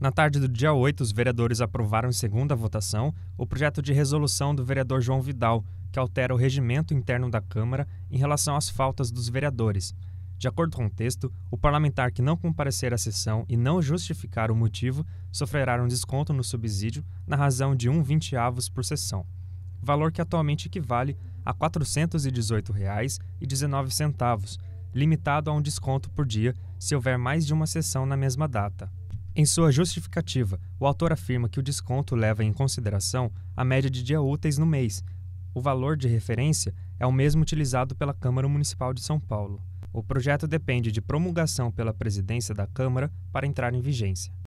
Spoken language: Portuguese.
Na tarde do dia 8, os vereadores aprovaram em segunda votação o projeto de resolução do vereador João Vidal, que altera o regimento interno da Câmara em relação às faltas dos vereadores. De acordo com o texto, o parlamentar que não comparecer à sessão e não justificar o motivo sofrerá um desconto no subsídio na razão de 1,20 vinteavos por sessão, valor que atualmente equivale a R$ 418,19, limitado a um desconto por dia se houver mais de uma sessão na mesma data. Em sua justificativa, o autor afirma que o desconto leva em consideração a média de dias úteis no mês. O valor de referência é o mesmo utilizado pela Câmara Municipal de São Paulo. O projeto depende de promulgação pela presidência da Câmara para entrar em vigência.